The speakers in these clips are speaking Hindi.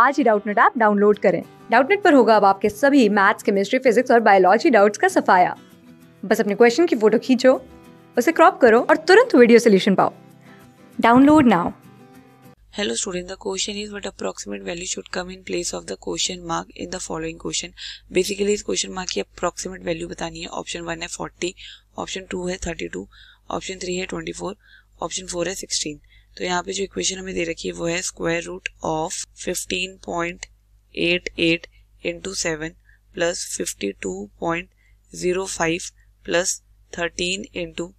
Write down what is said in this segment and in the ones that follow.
आज ही डाउटनेट ऐप डाउनलोड करें डाउटनेट पर होगा अब आपके सभी मैथ्स केमिस्ट्री फिजिक्स और बायोलॉजी डाउट्स का सफाया बस अपने क्वेश्चन की फोटो खींचो उसे क्रॉप करो और तुरंत वीडियो सोल्यूशन पाओ download now hello student the question is what approximate value should come in place of the question mark in the following question basically इस क्वेश्चन मार्क की अप्रोक्सीमेट वैल्यू बतानी है ऑप्शन वन है फोर्टी ऑप्शन टू है थर्टी टू ऑप्शन थ्री है ट्वेंटी फोर ऑप्शन फोर है सिक्सटीन तो यहाँ पे जो इक्वेशन हमें दे रखी है वो है square root of fifteen point eight eight into seven plus fifty two point zero five plus thirteen into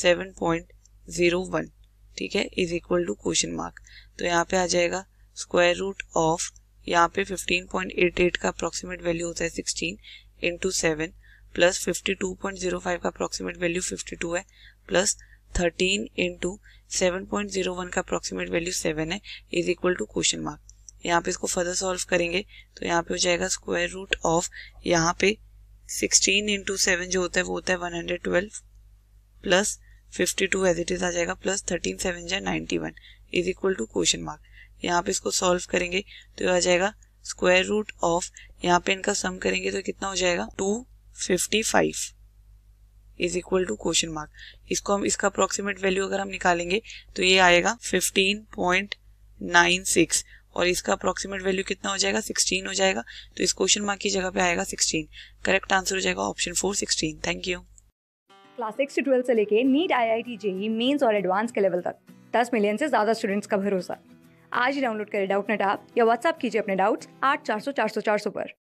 seven point zero one ठीक है is equal to question mark तो यहाँ पे आ जाएगा स्क्वायर रूट ऑफ यहाँ पे 15.88 का अप्रोक्सीमेट वैल्यू होता है 16 इंटू सेवन प्लस 52.05 का अप्रोक्सीमेट वैल्यू 52 है प्लस 13 इंटू 7.01 का अप्रोक्सीमेट वैल्यू 7 है is equal to question mark यहाँ पे इसको फर्दर सॉल्व करेंगे तो यहाँ पे हो जाएगा स्क्वायर रूट ऑफ यहाँ पे 16 इंटू सेवन जो होता है वो होता है 112 प्लस 52 एज इट इज आ जाएगा प्लस 13 सेवन जै जाए one is equal to question mark यहाँ पे इसको सॉल्व करेंगे तो आ जाएगा स्क्वायर रूट ऑफ यहाँ पे इनका सम करेंगे तो कितना हो जाएगा two fifty five is equal to question mark इसको हम इसका अप्रोक्सीमेट वैल्यू अगर हम निकालेंगे तो ये आएगा फिफ्टीन पॉइंट नाइन सिक्स और इसका अप्रोक्सीमेट वैल्यू कितना हो जाएगा 16 हो जाएगा तो इस क्वेश्चन मार्क की जगह पे आएगा 16 करेक्ट आंसर हो जाएगा option four sixteen thank you class six से ट्वेल्थ से लेके NEET I I T JEE mains और एडवांस के लेवल तक दस मिलियन से ज्यादा स्टूडेंट्स का भरोसा आज ही डाउनलोड करें डाउट नेट आप या व्हाट्सअप कीजिए अपने डाउट्स आठ चार सौ चार सौ चार सौ पर